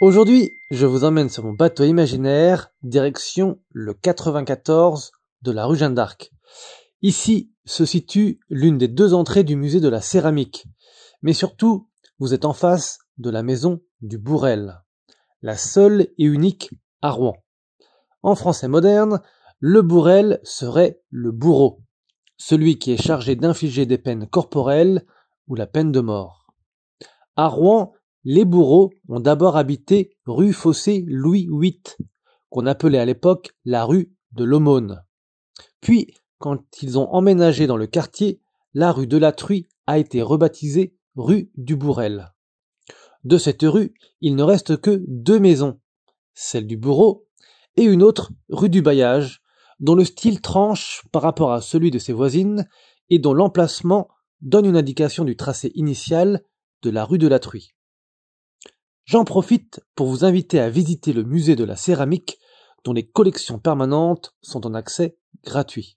Aujourd'hui, je vous emmène sur mon bateau imaginaire, direction le 94 de la rue Jeanne d'Arc. Ici se situe l'une des deux entrées du musée de la céramique. Mais surtout, vous êtes en face de la maison du Bourrel, la seule et unique à Rouen. En français moderne, le Bourrel serait le bourreau, celui qui est chargé d'infliger des peines corporelles ou la peine de mort. À Rouen, les bourreaux ont d'abord habité rue Fossé-Louis VIII, qu'on appelait à l'époque la rue de l'Aumône. Puis, quand ils ont emménagé dans le quartier, la rue de la Truie a été rebaptisée rue du Bourrel. De cette rue, il ne reste que deux maisons, celle du bourreau et une autre rue du Bailliage, dont le style tranche par rapport à celui de ses voisines et dont l'emplacement donne une indication du tracé initial de la rue de la Truie. J'en profite pour vous inviter à visiter le musée de la céramique dont les collections permanentes sont en accès gratuit.